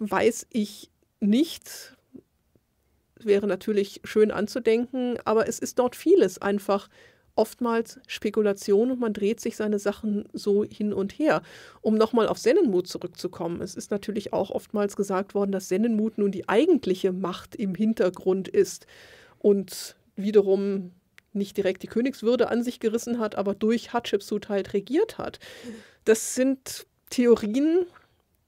weiß ich nicht. Wäre natürlich schön anzudenken, aber es ist dort vieles einfach oftmals Spekulation und man dreht sich seine Sachen so hin und her. Um nochmal auf Sennenmut zurückzukommen, es ist natürlich auch oftmals gesagt worden, dass Sennenmut nun die eigentliche Macht im Hintergrund ist und wiederum nicht direkt die Königswürde an sich gerissen hat, aber durch Hatschepsut halt regiert hat. Das sind Theorien,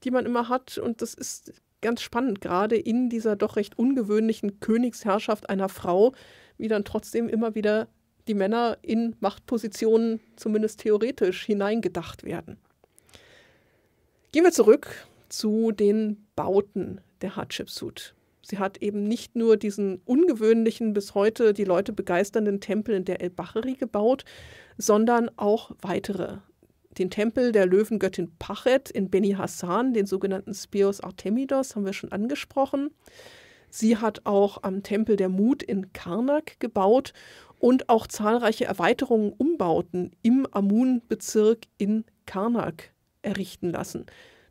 die man immer hat und das ist ganz spannend, gerade in dieser doch recht ungewöhnlichen Königsherrschaft einer Frau, wie dann trotzdem immer wieder die Männer in Machtpositionen zumindest theoretisch hineingedacht werden. Gehen wir zurück zu den Bauten der Hardship Sie hat eben nicht nur diesen ungewöhnlichen, bis heute die Leute begeisternden Tempel in der El-Bacheri gebaut, sondern auch weitere. Den Tempel der Löwengöttin Pachet in Beni Hassan, den sogenannten Spiros Artemidos, haben wir schon angesprochen. Sie hat auch am Tempel der Mut in Karnak gebaut und auch zahlreiche Erweiterungen, Umbauten im Amun-Bezirk in Karnak errichten lassen.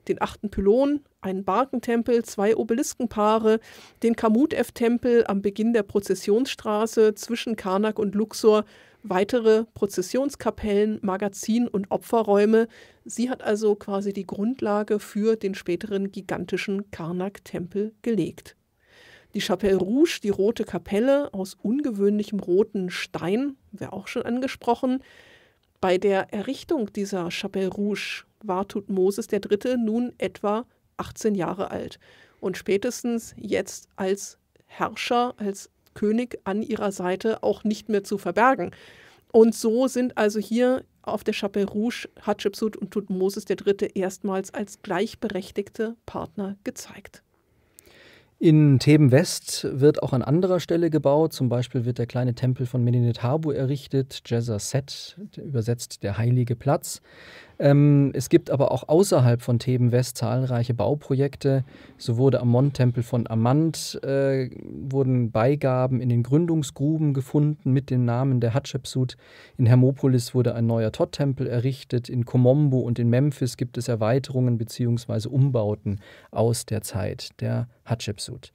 Den achten Pylon, einen Barkentempel, zwei Obeliskenpaare, den Kamutef-Tempel am Beginn der Prozessionsstraße zwischen Karnak und Luxor, weitere Prozessionskapellen, Magazin und Opferräume. Sie hat also quasi die Grundlage für den späteren gigantischen Karnak-Tempel gelegt. Die Chapelle Rouge, die rote Kapelle aus ungewöhnlichem roten Stein, wäre auch schon angesprochen. Bei der Errichtung dieser Chapelle Rouge war Tutmosis III. nun etwa 18 Jahre alt und spätestens jetzt als Herrscher, als König an ihrer Seite auch nicht mehr zu verbergen. Und so sind also hier auf der Chapelle Rouge Hatschepsut und Tutmosis III. erstmals als gleichberechtigte Partner gezeigt. In Theben West wird auch an anderer Stelle gebaut. Zum Beispiel wird der kleine Tempel von Meninet Harbu errichtet, Jezzer Set, übersetzt der heilige Platz. Ähm, es gibt aber auch außerhalb von Theben West zahlreiche Bauprojekte. So wurde am mon von Amant äh, wurden Beigaben in den Gründungsgruben gefunden mit dem Namen der Hatschepsut. In Hermopolis wurde ein neuer Todtempel errichtet. In Komombo und in Memphis gibt es Erweiterungen bzw. Umbauten aus der Zeit der Hatschepsut.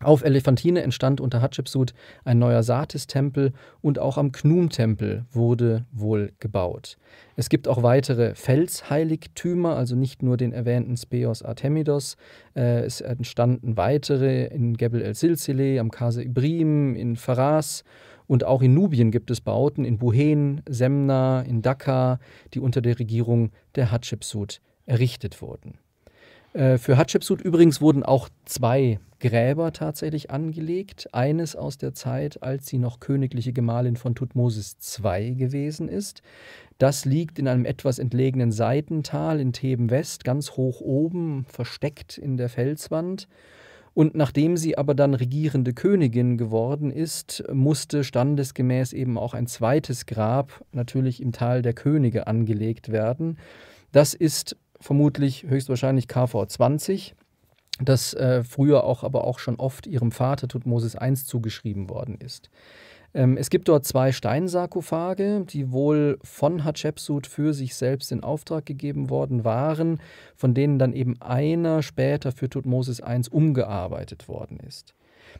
Auf Elefantine entstand unter Hatschepsut ein neuer Satis-Tempel und auch am Knum-Tempel wurde wohl gebaut. Es gibt auch weitere Felsheiligtümer, also nicht nur den erwähnten Speos Artemidos. Äh, es entstanden weitere in Gebel el-Silsile, am Kase Ibrim, in Faras. Und auch in Nubien gibt es Bauten, in Buhen, Semna, in Dakar, die unter der Regierung der Hatschepsut errichtet wurden. Äh, für Hatschepsut übrigens wurden auch zwei Gräber tatsächlich angelegt. Eines aus der Zeit, als sie noch königliche Gemahlin von Thutmosis II gewesen ist. Das liegt in einem etwas entlegenen Seitental in Theben West, ganz hoch oben, versteckt in der Felswand. Und nachdem sie aber dann regierende Königin geworden ist, musste standesgemäß eben auch ein zweites Grab, natürlich im Tal der Könige, angelegt werden. Das ist vermutlich höchstwahrscheinlich KV20, das äh, früher auch aber auch schon oft ihrem Vater Tutmosis I zugeschrieben worden ist. Ähm, es gibt dort zwei Steinsarkophage, die wohl von Hatschepsut für sich selbst in Auftrag gegeben worden waren, von denen dann eben einer später für Tutmosis I umgearbeitet worden ist.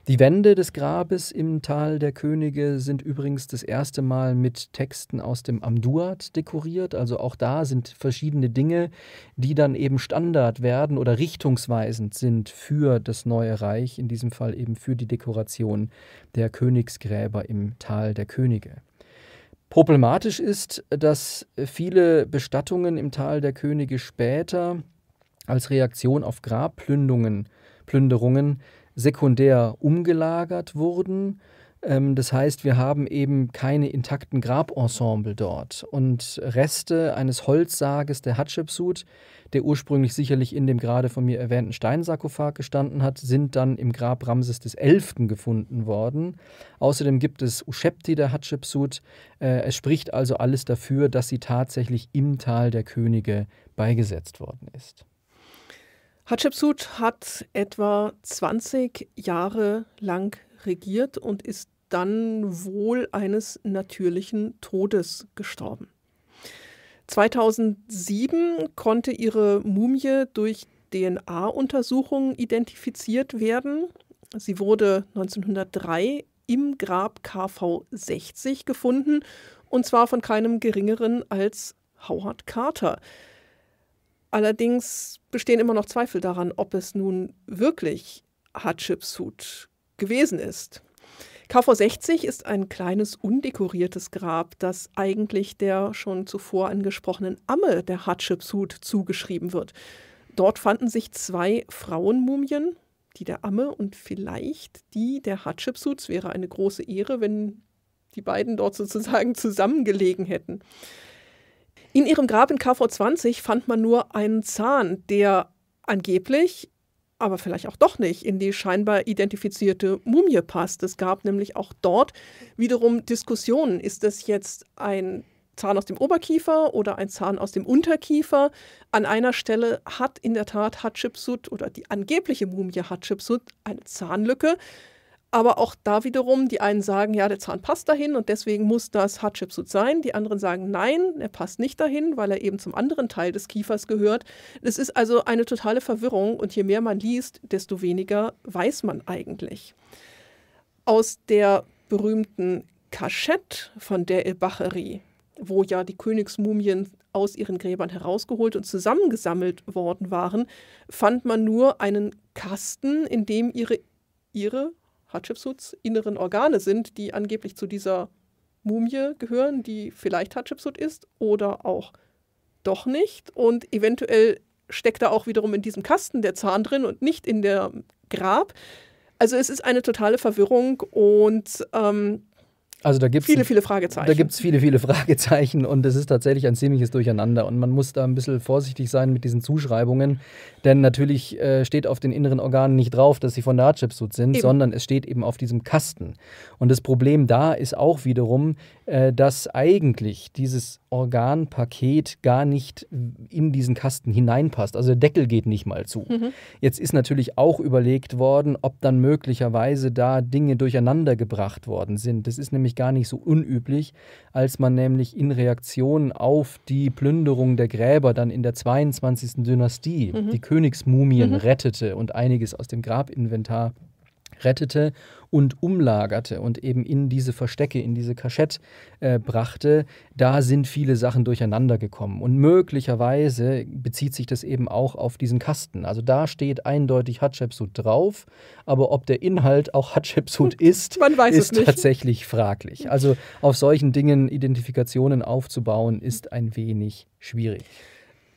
Die Wände des Grabes im Tal der Könige sind übrigens das erste Mal mit Texten aus dem Amduat dekoriert. Also auch da sind verschiedene Dinge, die dann eben Standard werden oder richtungsweisend sind für das neue Reich, in diesem Fall eben für die Dekoration der Königsgräber im Tal der Könige. Problematisch ist, dass viele Bestattungen im Tal der Könige später als Reaktion auf Grabplünderungen sekundär umgelagert wurden. Ähm, das heißt, wir haben eben keine intakten Grabensemble dort und Reste eines Holzsarges der Hatschepsut, der ursprünglich sicherlich in dem gerade von mir erwähnten Steinsarkophag gestanden hat, sind dann im Grab Ramses XI. gefunden worden. Außerdem gibt es Ushepti der Hatschepsut. Äh, es spricht also alles dafür, dass sie tatsächlich im Tal der Könige beigesetzt worden ist. Hatschepsut hat etwa 20 Jahre lang regiert und ist dann wohl eines natürlichen Todes gestorben. 2007 konnte ihre Mumie durch DNA-Untersuchungen identifiziert werden. Sie wurde 1903 im Grab KV60 gefunden und zwar von keinem geringeren als Howard Carter, Allerdings bestehen immer noch Zweifel daran, ob es nun wirklich Hatschepsut gewesen ist. KV 60 ist ein kleines undekoriertes Grab, das eigentlich der schon zuvor angesprochenen Amme der Hatschepsut zugeschrieben wird. Dort fanden sich zwei Frauenmumien, die der Amme und vielleicht die der Hatschepsut. Es wäre eine große Ehre, wenn die beiden dort sozusagen zusammengelegen hätten. In ihrem Grab in KV20 fand man nur einen Zahn, der angeblich, aber vielleicht auch doch nicht, in die scheinbar identifizierte Mumie passt. Es gab nämlich auch dort wiederum Diskussionen. Ist das jetzt ein Zahn aus dem Oberkiefer oder ein Zahn aus dem Unterkiefer. An einer Stelle hat in der Tat Hatschepsut oder die angebliche Mumie Hatschepsut eine Zahnlücke. Aber auch da wiederum, die einen sagen, ja, der Zahn passt dahin und deswegen muss das Hatschepsut sein. Die anderen sagen, nein, er passt nicht dahin, weil er eben zum anderen Teil des Kiefers gehört. Es ist also eine totale Verwirrung und je mehr man liest, desto weniger weiß man eigentlich. Aus der berühmten Kaschette von der Elbacherie, wo ja die Königsmumien aus ihren Gräbern herausgeholt und zusammengesammelt worden waren, fand man nur einen Kasten, in dem ihre ihre Hatschepsuts inneren Organe sind, die angeblich zu dieser Mumie gehören, die vielleicht Hatschepsut ist oder auch doch nicht. Und eventuell steckt da auch wiederum in diesem Kasten der Zahn drin und nicht in der Grab. Also es ist eine totale Verwirrung und ähm, also da gibt's viele, viele Fragezeichen. Da gibt es viele, viele Fragezeichen und es ist tatsächlich ein ziemliches Durcheinander. Und man muss da ein bisschen vorsichtig sein mit diesen Zuschreibungen, denn natürlich äh, steht auf den inneren Organen nicht drauf, dass sie von der Hatshepsut sind, eben. sondern es steht eben auf diesem Kasten. Und das Problem da ist auch wiederum, äh, dass eigentlich dieses Organpaket gar nicht in diesen Kasten hineinpasst. Also der Deckel geht nicht mal zu. Mhm. Jetzt ist natürlich auch überlegt worden, ob dann möglicherweise da Dinge durcheinander gebracht worden sind. Das ist nämlich nämlich gar nicht so unüblich, als man nämlich in Reaktion auf die Plünderung der Gräber dann in der 22. Dynastie mhm. die Königsmumien mhm. rettete und einiges aus dem Grabinventar rettete und umlagerte und eben in diese Verstecke, in diese Kaschett äh, brachte, da sind viele Sachen durcheinander gekommen. Und möglicherweise bezieht sich das eben auch auf diesen Kasten. Also da steht eindeutig Hatschepsut drauf, aber ob der Inhalt auch Hatschepsut ist, ist tatsächlich fraglich. Also auf solchen Dingen Identifikationen aufzubauen, ist ein wenig schwierig.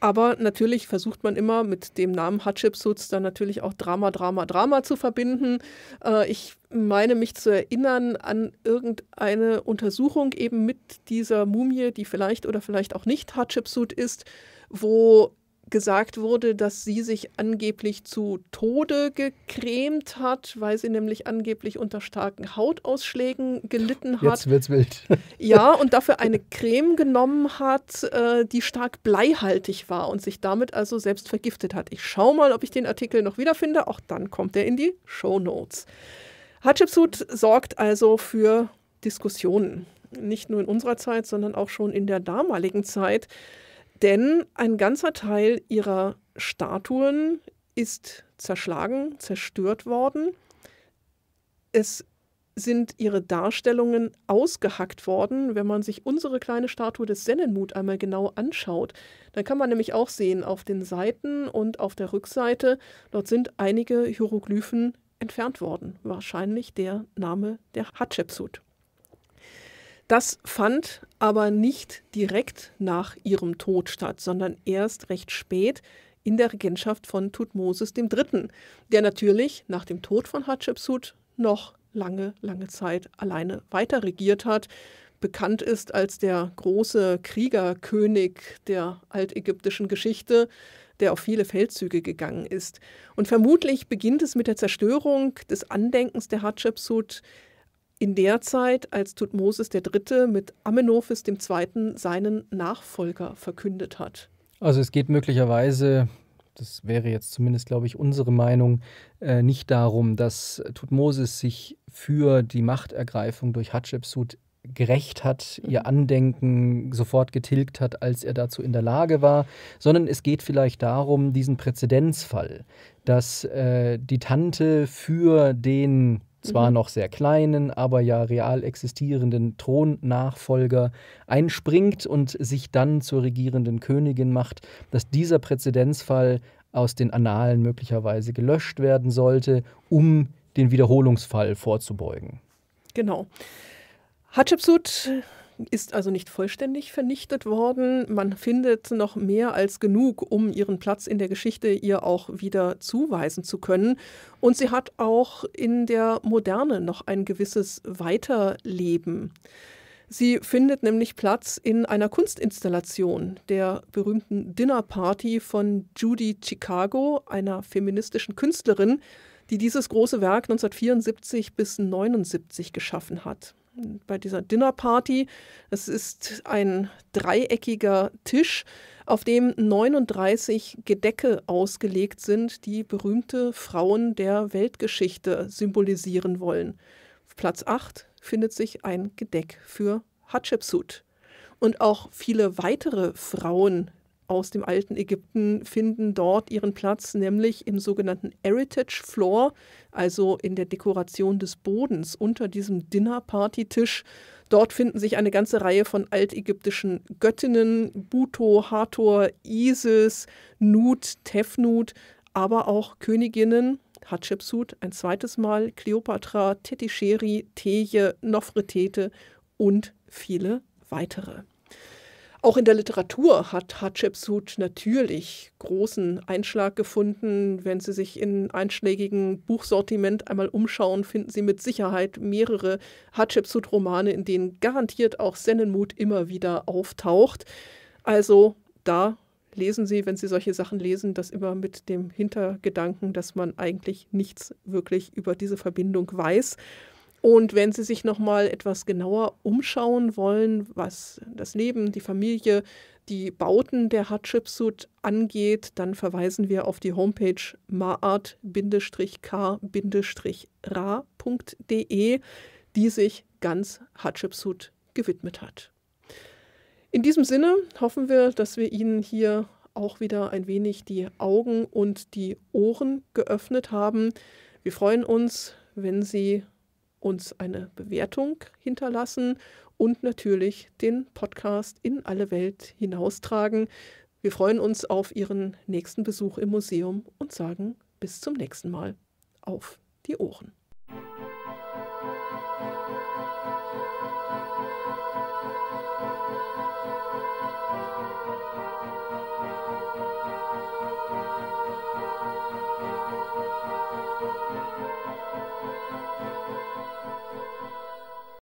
Aber natürlich versucht man immer mit dem Namen Hatschepsut dann natürlich auch Drama, Drama, Drama zu verbinden. Äh, ich meine mich zu erinnern an irgendeine Untersuchung eben mit dieser Mumie, die vielleicht oder vielleicht auch nicht Hatschepsut ist, wo gesagt wurde, dass sie sich angeblich zu Tode gecremt hat, weil sie nämlich angeblich unter starken Hautausschlägen gelitten hat. Jetzt wird's wild. Ja, und dafür eine Creme genommen hat, äh, die stark bleihaltig war und sich damit also selbst vergiftet hat. Ich schaue mal, ob ich den Artikel noch wiederfinde. Auch dann kommt er in die Show Notes. Hatshepsut sorgt also für Diskussionen. Nicht nur in unserer Zeit, sondern auch schon in der damaligen Zeit. Denn ein ganzer Teil ihrer Statuen ist zerschlagen, zerstört worden. Es sind ihre Darstellungen ausgehackt worden. Wenn man sich unsere kleine Statue des Sennenmut einmal genau anschaut, dann kann man nämlich auch sehen, auf den Seiten und auf der Rückseite, dort sind einige Hieroglyphen entfernt worden. Wahrscheinlich der Name der Hatschepsut. Das fand aber nicht direkt nach ihrem Tod statt, sondern erst recht spät in der Regentschaft von Tutmosis III., der natürlich nach dem Tod von Hatschepsut noch lange, lange Zeit alleine weiter regiert hat, bekannt ist als der große Kriegerkönig der altägyptischen Geschichte, der auf viele Feldzüge gegangen ist. Und vermutlich beginnt es mit der Zerstörung des Andenkens der Hatschepsut, in der Zeit, als Thutmosis III. mit Amenophis II. seinen Nachfolger verkündet hat. Also es geht möglicherweise, das wäre jetzt zumindest, glaube ich, unsere Meinung, äh, nicht darum, dass Thutmosis sich für die Machtergreifung durch Hatschepsut gerecht hat, ihr mhm. Andenken sofort getilgt hat, als er dazu in der Lage war, sondern es geht vielleicht darum, diesen Präzedenzfall, dass äh, die Tante für den zwar mhm. noch sehr kleinen, aber ja real existierenden Thronnachfolger einspringt und sich dann zur regierenden Königin macht, dass dieser Präzedenzfall aus den Annalen möglicherweise gelöscht werden sollte, um den Wiederholungsfall vorzubeugen. Genau. Hatschepsut ist also nicht vollständig vernichtet worden. Man findet noch mehr als genug, um ihren Platz in der Geschichte ihr auch wieder zuweisen zu können. Und sie hat auch in der Moderne noch ein gewisses Weiterleben. Sie findet nämlich Platz in einer Kunstinstallation der berühmten Dinnerparty von Judy Chicago, einer feministischen Künstlerin, die dieses große Werk 1974 bis 1979 geschaffen hat bei dieser Dinnerparty. Es ist ein dreieckiger Tisch, auf dem 39 Gedecke ausgelegt sind, die berühmte Frauen der Weltgeschichte symbolisieren wollen. Auf Platz 8 findet sich ein Gedeck für Hatschepsut. Und auch viele weitere Frauen aus dem alten Ägypten finden dort ihren Platz, nämlich im sogenannten Heritage Floor, also in der Dekoration des Bodens unter diesem Dinner-Party-Tisch. Dort finden sich eine ganze Reihe von altägyptischen Göttinnen, Buto, Hathor, Isis, Nut, Tefnut, aber auch Königinnen, Hatschepsut ein zweites Mal, Kleopatra, Tetischeri, Teje, Nofretete und viele weitere. Auch in der Literatur hat Hatschepsut natürlich großen Einschlag gefunden. Wenn Sie sich in einschlägigen Buchsortiment einmal umschauen, finden Sie mit Sicherheit mehrere Hatschepsut-Romane, in denen garantiert auch Sennenmut immer wieder auftaucht. Also da lesen Sie, wenn Sie solche Sachen lesen, das immer mit dem Hintergedanken, dass man eigentlich nichts wirklich über diese Verbindung weiß. Und wenn Sie sich nochmal etwas genauer umschauen wollen, was das Leben, die Familie, die Bauten der Hatschepsut angeht, dann verweisen wir auf die Homepage maart k rade die sich ganz Hatschepsut gewidmet hat. In diesem Sinne hoffen wir, dass wir Ihnen hier auch wieder ein wenig die Augen und die Ohren geöffnet haben. Wir freuen uns, wenn Sie uns eine Bewertung hinterlassen und natürlich den Podcast in alle Welt hinaustragen. Wir freuen uns auf Ihren nächsten Besuch im Museum und sagen bis zum nächsten Mal. Auf die Ohren.